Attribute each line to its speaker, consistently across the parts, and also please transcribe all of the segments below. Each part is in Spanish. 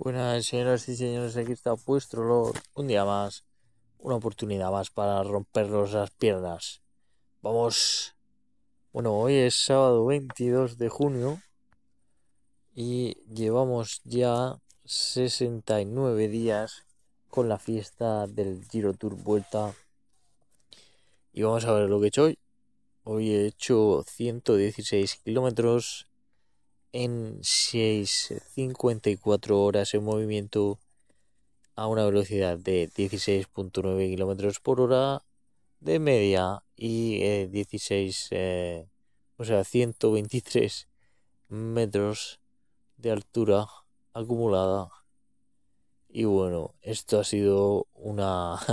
Speaker 1: Buenas señoras y señores, aquí está vuestro Lord. Un día más, una oportunidad más para rompernos las piernas. Vamos. Bueno, hoy es sábado 22 de junio y llevamos ya 69 días con la fiesta del Giro Tour Vuelta. Y vamos a ver lo que he hecho hoy. Hoy he hecho 116 kilómetros en 6.54 horas en movimiento a una velocidad de 16.9 kilómetros por hora de media y 16, eh, eh, o sea, 123 metros de altura acumulada. Y bueno, esto ha sido una...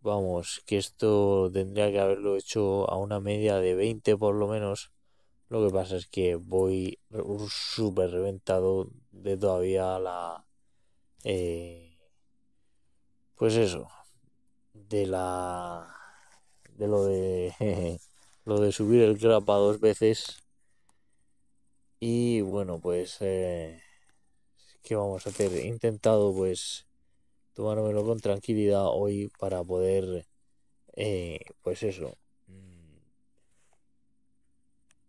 Speaker 1: Vamos, que esto tendría que haberlo hecho a una media de 20 por lo menos lo que pasa es que voy súper reventado de todavía la... Eh, pues eso, de la... De lo de... lo de subir el grapa dos veces. Y bueno, pues... Eh, ¿Qué vamos a hacer? He intentado pues tomármelo con tranquilidad hoy para poder... Eh, pues eso,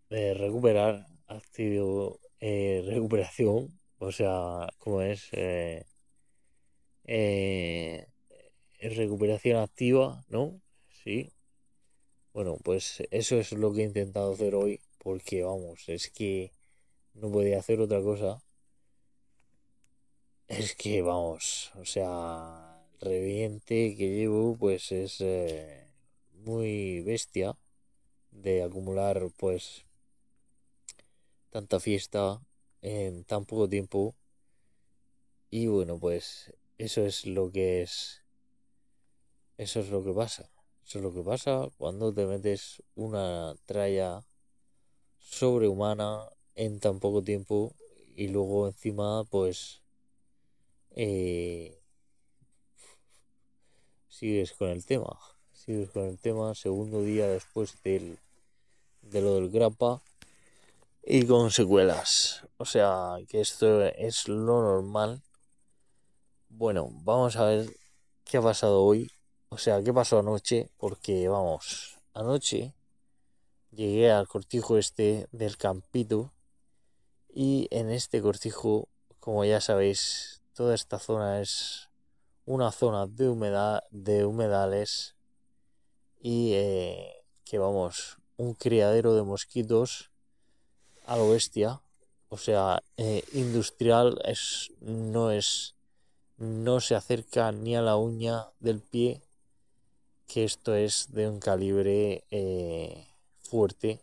Speaker 1: de recuperar, activo, eh, recuperación, o sea, Como eh, eh, es? recuperación activa, ¿no? Sí. Bueno, pues eso es lo que he intentado hacer hoy, porque vamos, es que no podía hacer otra cosa. Es que vamos, o sea, reviente que llevo pues es muy bestia de acumular pues tanta fiesta en tan poco tiempo. Y bueno, pues eso es lo que es. Eso es lo que pasa. Eso es lo que pasa cuando te metes una tralla sobrehumana en tan poco tiempo y luego encima pues eh, sigues con el tema sigues con el tema segundo día después del de lo del grapa y con secuelas. O sea, que esto es lo normal. Bueno, vamos a ver qué ha pasado hoy. O sea, qué pasó anoche. Porque, vamos, anoche llegué al cortijo este del campito. Y en este cortijo, como ya sabéis, toda esta zona es una zona de, humedad, de humedales. Y eh, que, vamos, un criadero de mosquitos a lo bestia. O sea, eh, industrial es, no es, no se acerca ni a la uña del pie, que esto es de un calibre eh, fuerte.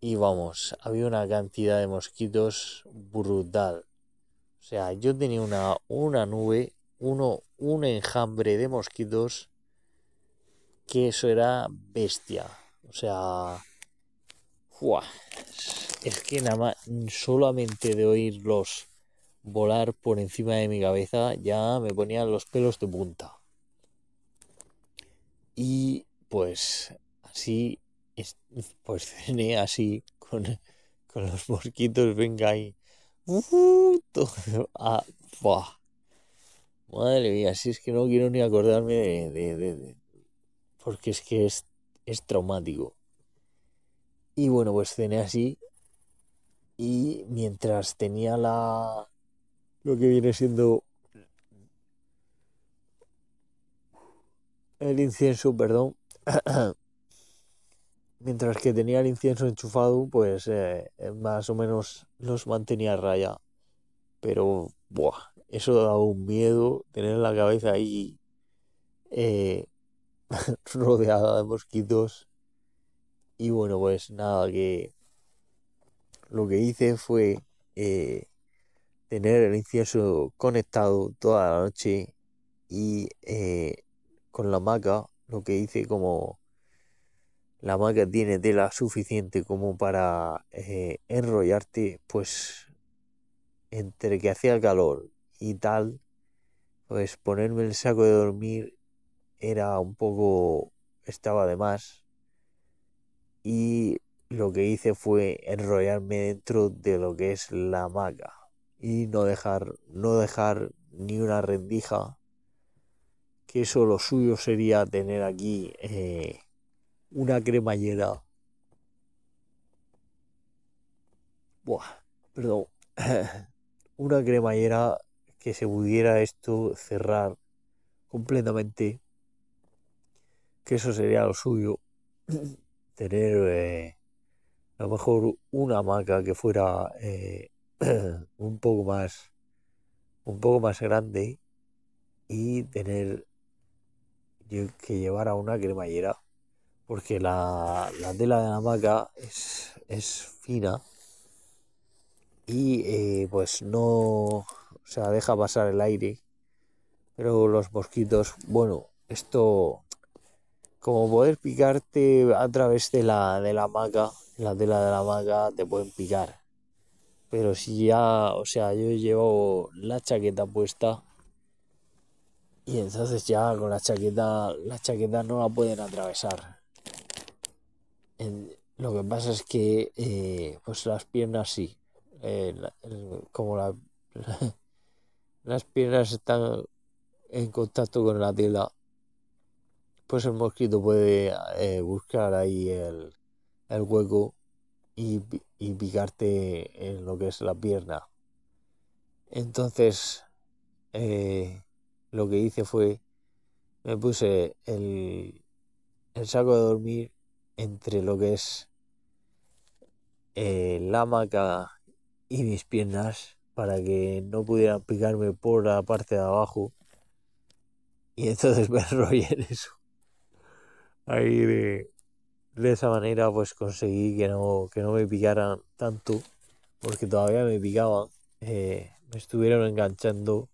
Speaker 1: Y vamos, había una cantidad de mosquitos brutal. O sea, yo tenía una, una nube, uno, un enjambre de mosquitos, que eso era bestia. O sea, es que nada más, solamente de oírlos volar por encima de mi cabeza ya me ponían los pelos de punta. Y pues así, pues cené así con, los mosquitos, venga ahí. Ah, Madre mía, si es que no quiero ni acordarme de... porque es que es traumático. Y bueno, pues cené así. Y mientras tenía la. lo que viene siendo. el incienso, perdón. mientras que tenía el incienso enchufado, pues eh, más o menos los mantenía a raya. Pero, buah, eso da un miedo tener la cabeza ahí eh, rodeada de mosquitos y bueno, pues nada, que lo que hice fue eh, tener el incienso conectado toda la noche y eh, con la maca lo que hice como la maca tiene tela suficiente como para eh, enrollarte, pues entre que hacía calor y tal, pues ponerme el saco de dormir era un poco, estaba de más y lo que hice fue enrollarme dentro de lo que es la hamaca y no dejar, no dejar ni una rendija, que eso lo suyo sería tener aquí eh, una cremallera. Buah, perdón. una cremallera que se pudiera esto cerrar completamente, que eso sería lo suyo. tener eh, a lo mejor una hamaca que fuera eh, un poco más un poco más grande y tener que llevar a una cremallera porque la, la tela de la hamaca es, es fina y eh, pues no se sea deja pasar el aire pero los mosquitos bueno esto como poder picarte a través de la, de la maca, la tela de la maca te pueden picar. Pero si ya, o sea, yo llevo la chaqueta puesta y entonces ya con la chaqueta, la chaqueta no la pueden atravesar. lo que pasa es que, eh, pues las piernas sí. Eh, como la, las piernas están en contacto con la tela pues el mosquito puede eh, buscar ahí el, hueco y, picarte en lo que es la pierna. Entonces, eh, lo que hice fue, me puse el, saco de dormir entre lo que es eh, la hamaca y mis piernas para que no pudieran picarme por la parte de abajo y entonces me enrollé en eso ahí de, esa manera pues conseguí que no, no me picaran tanto, porque todavía me picaban, eh, me estuvieron enganchando,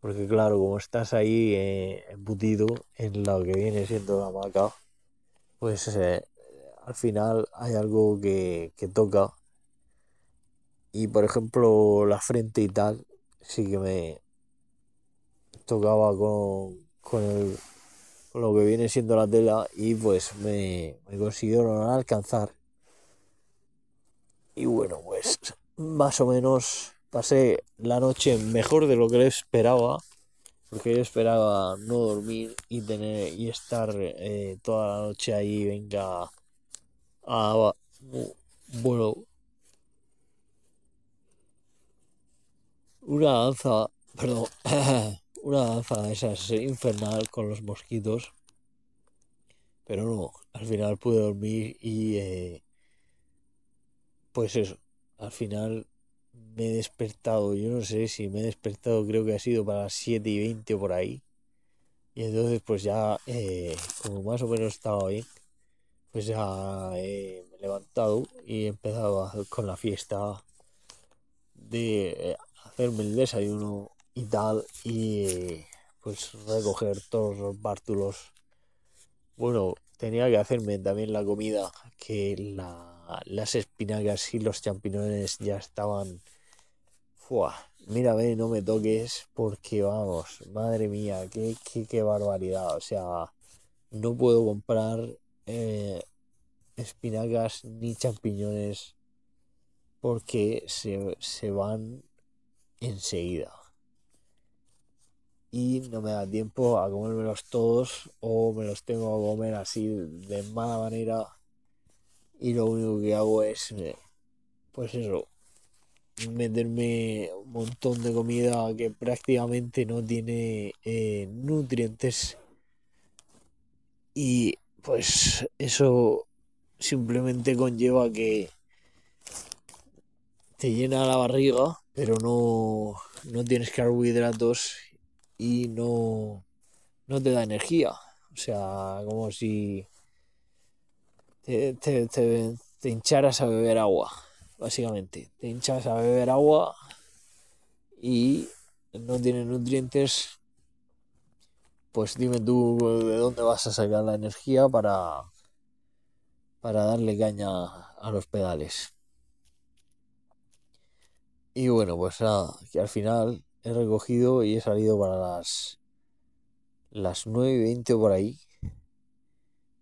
Speaker 1: porque claro, como estás ahí eh, embutido en lo que viene siendo la maca, pues eh, al final hay algo que, toca. Y por ejemplo, la frente y tal, sí que me tocaba con el lo que viene siendo la tela y pues me, consiguió consiguieron alcanzar. Y bueno, pues más o menos pasé la noche mejor de lo que esperaba, porque yo esperaba no dormir y tener y estar eh, toda la noche ahí, venga, a, bueno, una danza, perdón. una danza de esas infernal con los mosquitos. Pero no, al final pude dormir y... Eh, pues eso, al final me he despertado, yo no sé si me he despertado, creo que ha sido para las 7 y 20 por ahí. Y entonces pues ya, eh, como más o menos estaba bien, pues ya eh, me he levantado y he empezado con la fiesta de hacerme el desayuno y tal y pues recoger todos los bártulos. Bueno, tenía que hacerme también la comida, que la, las espinacas y los champiñones ya estaban... Mira, ve no me toques porque vamos, madre mía, qué, qué, barbaridad. O sea, no puedo comprar eh, espinacas ni champiñones porque se van enseguida y no me da tiempo a comérmelos todos o me los tengo a comer así de mala manera y lo único que hago es pues eso meterme un montón de comida que prácticamente no tiene eh, nutrientes y pues eso simplemente conlleva que te llena la barriga pero no, no tienes carbohidratos y no, no te da energía. O sea, como si te, hincharas a beber agua, básicamente. Te hinchas a beber agua y no tiene nutrientes, pues dime tú de dónde vas a sacar la energía para, para darle caña a los pedales. Y bueno, pues nada, que al final he recogido y he salido para las, las 9 y 20 por ahí.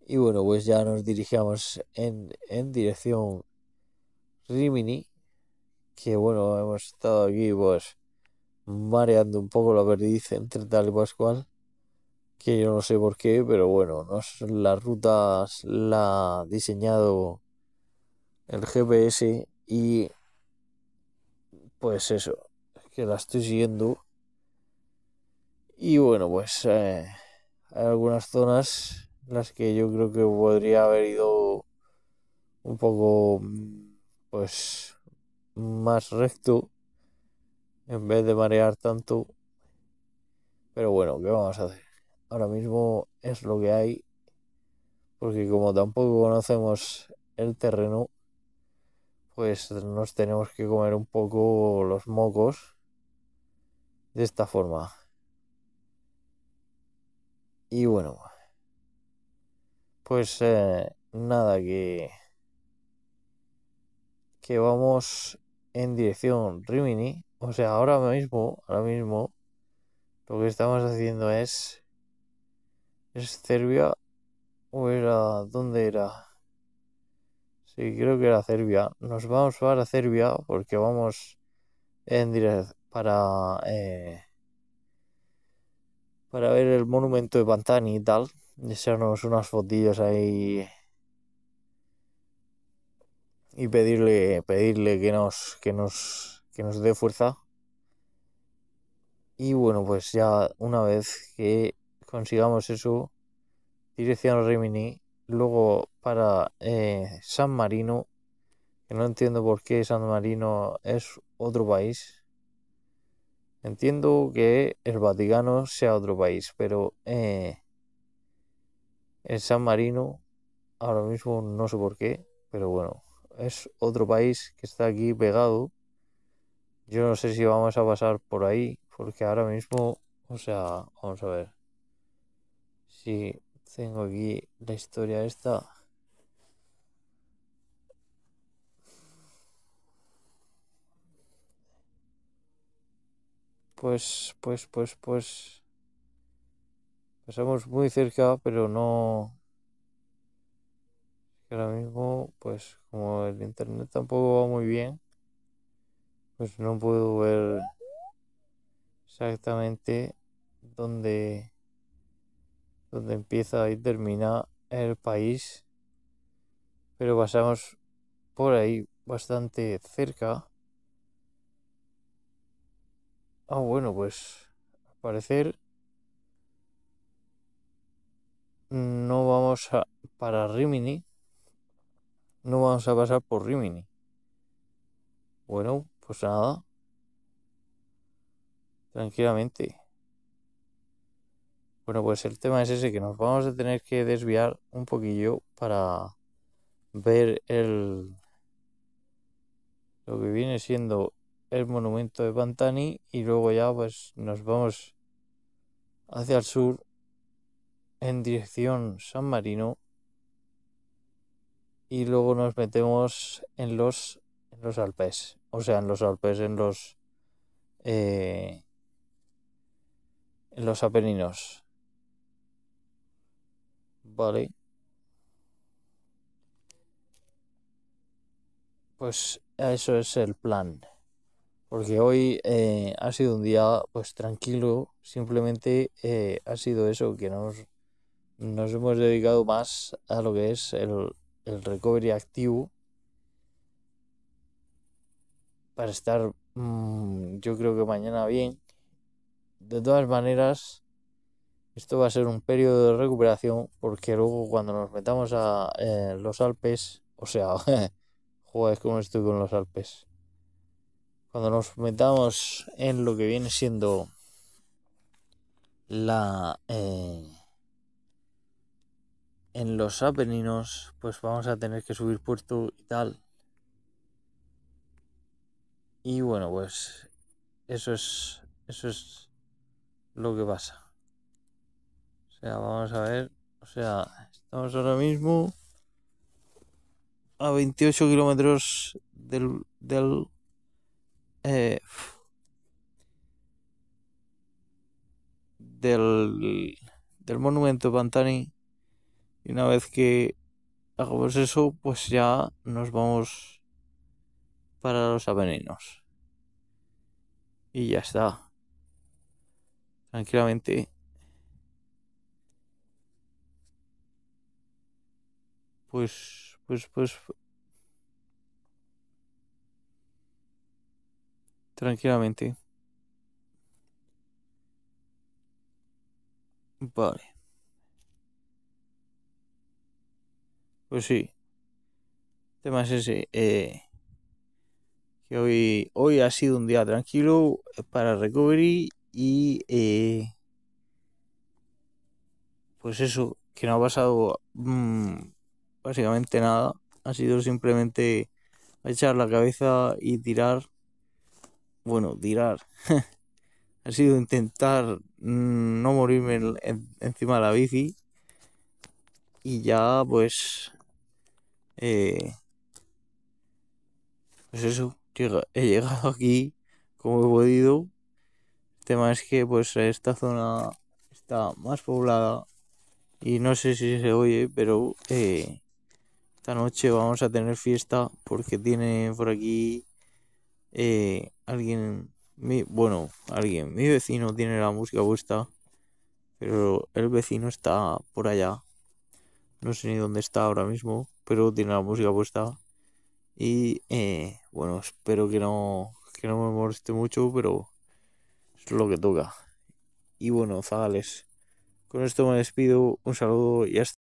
Speaker 1: Y bueno, pues ya nos dirigíamos en, en dirección Rimini, que bueno, hemos estado aquí pues mareando un poco la perdiz entre tal y Pascual, que yo no sé por qué, pero bueno, nos, la ruta la ha diseñado el GPS y pues eso, la estoy siguiendo. Y bueno, pues eh, hay algunas zonas en las que yo creo que podría haber ido un poco, pues, más recto en vez de marear tanto. Pero bueno, ¿qué vamos a hacer? Ahora mismo es lo que hay, porque como tampoco conocemos el terreno, pues nos tenemos que comer un poco los mocos de esta forma. Y bueno, pues eh, nada que que vamos en dirección Rimini, o sea, ahora mismo, ahora mismo lo que estamos haciendo es es Serbia o era dónde era. Sí, creo que era Serbia. Nos vamos para Serbia porque vamos en, dirección para, eh, para ver el monumento de Pantani y tal, Echarnos unas fotillas ahí y pedirle, pedirle que nos, que nos, que nos dé fuerza. Y bueno, pues ya una vez que consigamos eso, dirección Rimini, luego para eh, San Marino, que no entiendo por qué San Marino es otro país. Entiendo que el Vaticano sea otro país, pero eh, el San Marino, ahora mismo no sé por qué, pero bueno, es otro país que está aquí pegado. Yo no sé si vamos a pasar por ahí, porque ahora mismo, o sea, vamos a ver. Si tengo aquí la historia esta. pues, pues, pues, pues, pasamos pues muy cerca, pero no... Ahora mismo, pues como el internet tampoco va muy bien, pues no puedo ver exactamente dónde, dónde empieza y termina el país, pero pasamos por ahí bastante cerca Ah, bueno, pues al parecer no vamos a para Rimini. No vamos a pasar por Rimini. Bueno, pues nada. Tranquilamente. Bueno, pues el tema es ese, que nos vamos a tener que desviar un poquillo para ver el... lo que viene siendo el monumento de Pantani y luego ya pues nos vamos hacia el sur en dirección San Marino y luego nos metemos en los en los Alpes o sea en los Alpes en los eh, en los Apeninos vale pues eso es el plan porque hoy eh, ha sido un día pues tranquilo, simplemente eh, ha sido eso, que nos, nos hemos dedicado más a lo que es el, recovery activo para estar mm, yo creo que mañana bien. De todas maneras, esto va a ser un periodo de recuperación porque luego cuando nos metamos a eh, los Alpes, o sea, joder, cómo estoy con los Alpes cuando nos metamos en lo que viene siendo la eh, en los Apeninos, pues vamos a tener que subir puerto y tal. Y bueno, pues eso es eso es lo que pasa. O sea, vamos a ver, o sea, estamos ahora mismo a 28 kilómetros del, del eh, del, monumento Pantani. Y una vez que hagamos eso, pues ya nos vamos para los aveninos. Y ya está. Tranquilamente. Pues, pues, pues, Tranquilamente. Vale. Pues sí. El tema es ese. Eh, que hoy, hoy ha sido un día tranquilo eh, para recovery y... Eh, pues eso, que no ha pasado mm, básicamente nada. Ha sido simplemente echar la cabeza y tirar bueno, tirar, ha sido intentar mm, no morirme encima de la bici y ya pues... Eh, pues eso, he llegado aquí como he podido. El tema es que pues esta zona está más poblada y no sé si se oye, pero eh, esta noche vamos a tener fiesta porque tiene por aquí eh, alguien, mi, bueno, alguien, mi vecino tiene la música puesta, pero el vecino está por allá. No sé ni dónde está ahora mismo, pero tiene la música puesta. Y eh, bueno, espero que no, que no me moleste mucho, pero es lo que toca. Y bueno, zagales, con esto me despido, un saludo y hasta.